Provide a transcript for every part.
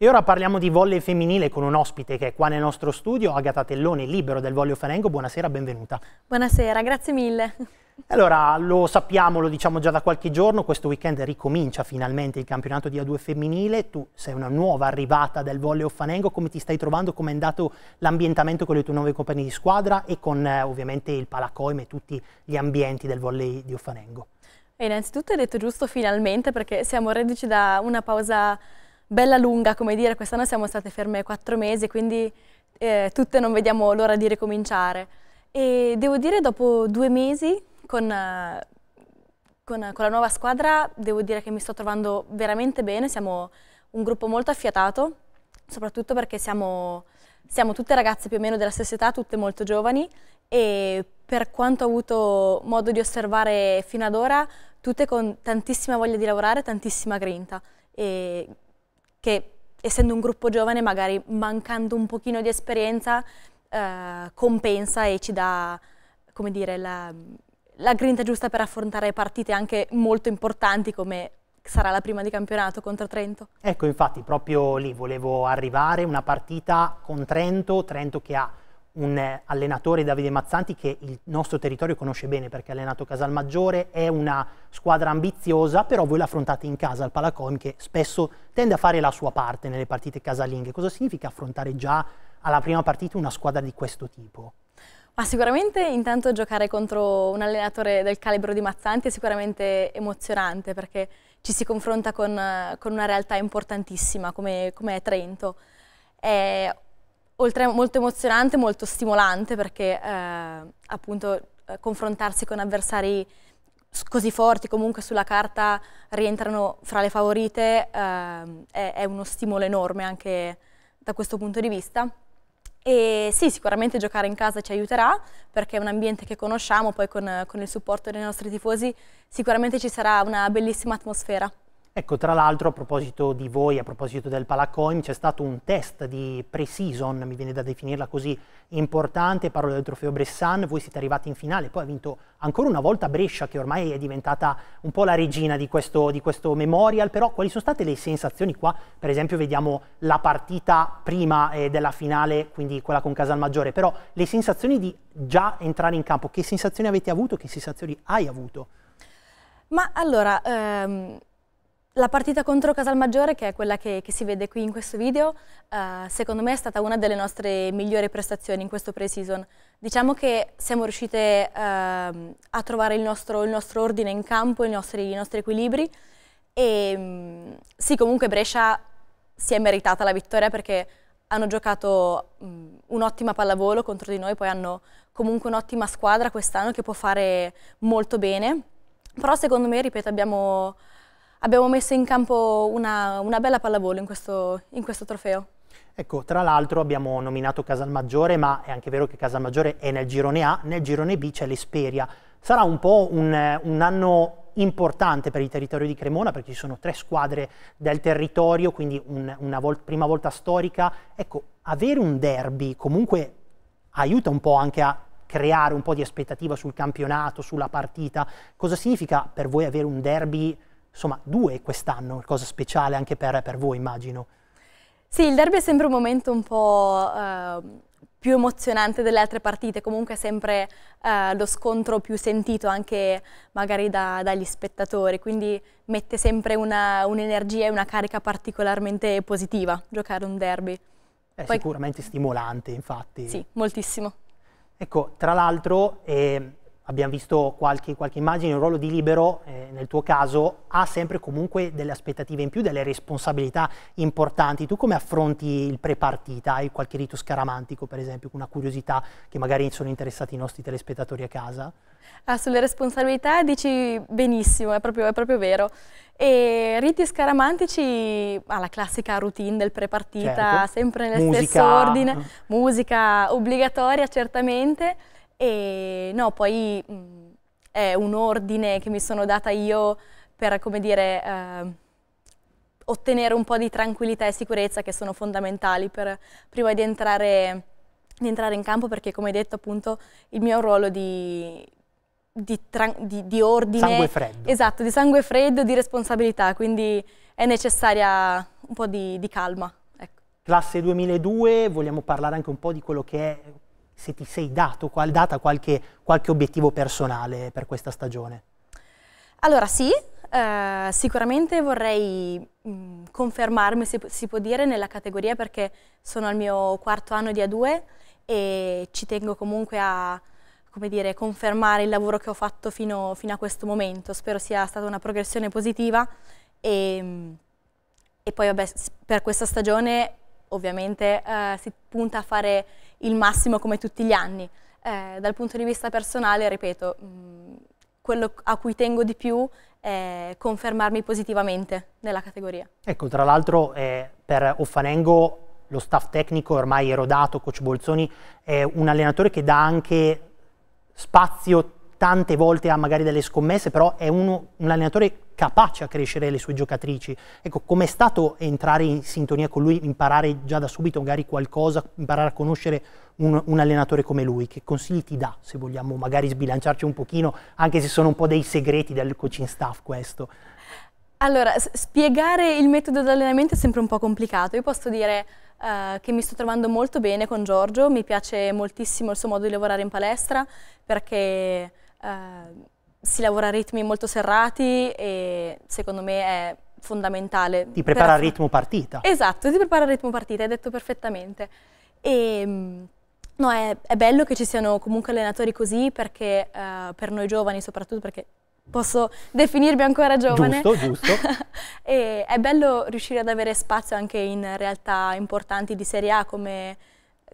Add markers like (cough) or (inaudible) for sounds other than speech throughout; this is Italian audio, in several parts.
E ora parliamo di volley femminile con un ospite che è qua nel nostro studio, Agata Tellone, libero del volley Farengo. Buonasera, benvenuta. Buonasera, grazie mille. (laughs) Allora, lo sappiamo, lo diciamo già da qualche giorno, questo weekend ricomincia finalmente il campionato di A2 femminile, tu sei una nuova arrivata del volley Fanengo, come ti stai trovando, come è andato l'ambientamento con le tue nuove compagnie di squadra e con eh, ovviamente il Palacoim e tutti gli ambienti del volley di Offanengo? E eh, innanzitutto hai detto giusto finalmente perché siamo reduci da una pausa bella lunga, come dire, quest'anno siamo state ferme quattro mesi, quindi eh, tutte non vediamo l'ora di ricominciare. E devo dire, dopo due mesi con, con, con la nuova squadra, devo dire che mi sto trovando veramente bene, siamo un gruppo molto affiatato, soprattutto perché siamo, siamo tutte ragazze più o meno della stessa età, tutte molto giovani e per quanto ho avuto modo di osservare fino ad ora, tutte con tantissima voglia di lavorare, tantissima grinta e che essendo un gruppo giovane magari mancando un pochino di esperienza eh, compensa e ci dà, come dire, la, la grinta giusta per affrontare partite anche molto importanti come sarà la prima di campionato contro Trento. Ecco, infatti, proprio lì volevo arrivare, una partita con Trento, Trento che ha un allenatore, Davide Mazzanti, che il nostro territorio conosce bene perché ha allenato Casalmaggiore, è una squadra ambiziosa, però voi l'affrontate in casa al Palacom che spesso tende a fare la sua parte nelle partite casalinghe. Cosa significa affrontare già alla prima partita una squadra di questo tipo? Ma sicuramente intanto giocare contro un allenatore del calibro di Mazzanti è sicuramente emozionante perché ci si confronta con, con una realtà importantissima come, come è Trento. È oltre a molto emozionante, molto stimolante perché eh, appunto eh, confrontarsi con avversari così forti comunque sulla carta rientrano fra le favorite eh, è, è, uno stimolo enorme anche da questo punto di vista e sì sicuramente giocare in casa ci aiuterà perché è un ambiente che conosciamo poi con, con il supporto dei nostri tifosi sicuramente ci sarà una bellissima atmosfera Ecco, tra l'altro a proposito di voi, a proposito del Palacoim, c'è stato un test di pre-season, mi viene da definirla così, importante, parlo del trofeo Bressan, voi siete arrivati in finale, poi ha vinto ancora una volta Brescia che ormai è diventata un po' la regina di questo, di questo memorial, però quali sono state le sensazioni qua? Per esempio vediamo la partita prima eh, della finale, quindi quella con Casalmaggiore, però le sensazioni di già entrare in campo, che sensazioni avete avuto, che sensazioni hai avuto? Ma allora... Um la partita contro Casalmaggiore, che è quella che, che si vede qui in questo video, eh, secondo me è stata una delle nostre migliori prestazioni in questo pre-season. Diciamo che siamo riuscite eh, a trovare il nostro, il nostro, ordine in campo, i nostri, i nostri equilibri e mm, sì, comunque Brescia si è meritata la vittoria perché hanno giocato mm, un'ottima pallavolo contro di noi, poi hanno comunque un'ottima squadra quest'anno che può fare molto bene. Però secondo me, ripeto, abbiamo abbiamo messo in campo una, una bella pallavolo in questo, in questo trofeo. Ecco, tra l'altro abbiamo nominato Casalmaggiore, ma è anche vero che Casalmaggiore è nel girone A, nel girone B c'è l'Esperia. Sarà un po' un, un anno importante per il territorio di Cremona perché ci sono tre squadre del territorio, quindi un, una vol prima volta storica. Ecco, avere un derby comunque aiuta un po' anche a creare un po' di aspettativa sul campionato, sulla partita. Cosa significa per voi avere un derby insomma due quest'anno, qualcosa speciale anche per, per, voi immagino. Sì, il derby è sempre un momento un po' eh, più emozionante delle altre partite, comunque è sempre eh, lo scontro più sentito anche magari da, dagli spettatori, quindi mette sempre un'energia e una carica particolarmente positiva giocare un derby. È Poi, sicuramente stimolante infatti. Sì, moltissimo. Ecco, tra l'altro eh, abbiamo visto qualche, qualche immagine, il ruolo di libero eh, nel tuo caso ha sempre comunque delle aspettative in più, delle responsabilità importanti. Tu come affronti il pre-partita? Hai qualche rito scaramantico per esempio, una curiosità che magari sono interessati i nostri telespettatori a casa? Ah, sulle responsabilità dici benissimo, è proprio, è proprio vero. E riti scaramantici, ah, la classica routine del prepartita, certo. sempre nel Musica. stesso ordine. Musica obbligatoria certamente. E no, poi mh, mm, è un ordine che mi sono data io per, come dire, eh, ottenere un po' di tranquillità e sicurezza che sono fondamentali per, prima di entrare, di entrare in campo perché, come detto, appunto, il mio ruolo di, di, di, di, ordine. Sangue freddo. Esatto, di sangue freddo, di responsabilità, quindi è necessaria un po' di, di calma. Ecco. Classe 2002, vogliamo parlare anche un po' di quello che è se ti sei dato, qual, data qualche, qualche obiettivo personale per questa stagione. Allora sì, Uh, sicuramente vorrei mh, mm, confermarmi, se si può dire, nella categoria perché sono al mio quarto anno di A2 e ci tengo comunque a dire, confermare il lavoro che ho fatto fino, fino, a questo momento. Spero sia stata una progressione positiva e, mm, e poi vabbè, per questa stagione ovviamente uh, si punta a fare il massimo come tutti gli anni. Eh, dal punto di vista personale, ripeto, mh, mm, quello a cui tengo di più è confermarmi positivamente nella categoria. Ecco, tra l'altro eh, per Offanengo lo staff tecnico ormai erodato, coach Bolzoni, è un allenatore che dà anche spazio tante volte ha magari delle scommesse, però è uno, un allenatore capace a crescere le sue giocatrici. Ecco, com'è stato entrare in sintonia con lui, imparare già da subito magari qualcosa, imparare a conoscere un, un allenatore come lui? Che consigli ti dà, se vogliamo magari sbilanciarci un pochino, anche se sono un po' dei segreti del coaching staff questo? Allora, spiegare il metodo di allenamento è sempre un po' complicato. Io posso dire uh, che mi sto trovando molto bene con Giorgio, mi piace moltissimo il suo modo di lavorare in palestra perché Ehm, si lavora a ritmi molto serrati e secondo me è fondamentale. Ti prepara al ritmo partita. Esatto, ti prepara al ritmo partita, hai detto perfettamente. E, ehm, no, è, è, bello che ci siano comunque allenatori così perché eh, per noi giovani soprattutto perché posso definirmi ancora giovane. Giusto, giusto. (laughs) e è bello riuscire ad avere spazio anche in realtà importanti di Serie A come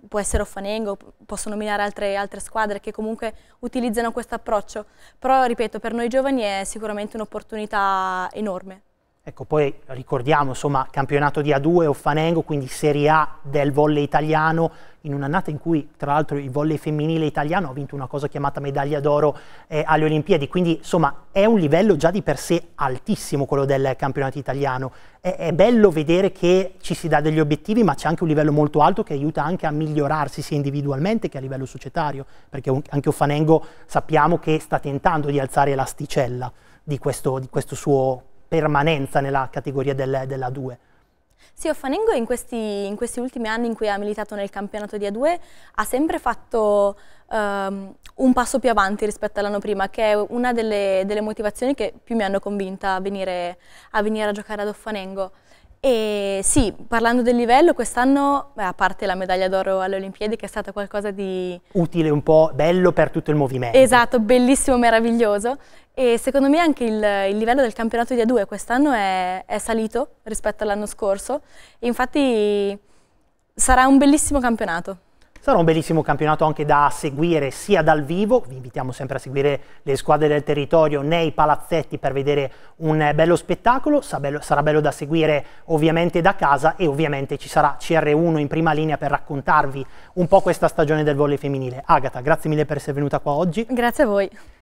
può essere Offanengo, posso nominare altre, altre squadre che comunque utilizzano questo approccio, però ripeto, per noi giovani è sicuramente un'opportunità enorme. Ecco, poi ricordiamo, insomma, campionato di A2 Offanengo, quindi Serie A del volley italiano, in un'annata in cui, tra l'altro, il volley femminile italiano ha vinto una cosa chiamata medaglia d'oro eh, alle Olimpiadi. Quindi, insomma, è un livello già di per sé altissimo quello del campionato italiano. È, è bello vedere che ci si dà degli obiettivi, ma c'è anche un livello molto alto che aiuta anche a migliorarsi sia individualmente che a livello societario, perché un, anche Offanengo sappiamo che sta tentando di alzare l'asticella di questo, di questo suo permanenza nella categoria delle, della 2. Sì, Offanengo in questi, in questi, ultimi anni in cui ha militato nel campionato di A2 ha sempre fatto um, un passo più avanti rispetto all'anno prima, che è una delle, delle, motivazioni che più mi hanno convinta a venire a, venire a giocare ad Offanengo. E sì, parlando del livello, quest'anno, a parte la medaglia d'oro alle Olimpiadi, che è stata qualcosa di... Utile, un po' bello per tutto il movimento. Esatto, bellissimo, meraviglioso. E secondo me anche il, il livello del campionato di A2 quest'anno è, è, salito rispetto all'anno scorso. E infatti sarà un bellissimo campionato. Sarà un bellissimo campionato anche da seguire sia dal vivo, vi invitiamo sempre a seguire le squadre del territorio nei palazzetti per vedere un bello spettacolo, sarà bello, sarà bello da seguire ovviamente da casa e ovviamente ci sarà CR1 in prima linea per raccontarvi un po' questa stagione del volley femminile. Agata, grazie mille per essere venuta qua oggi. Grazie a voi.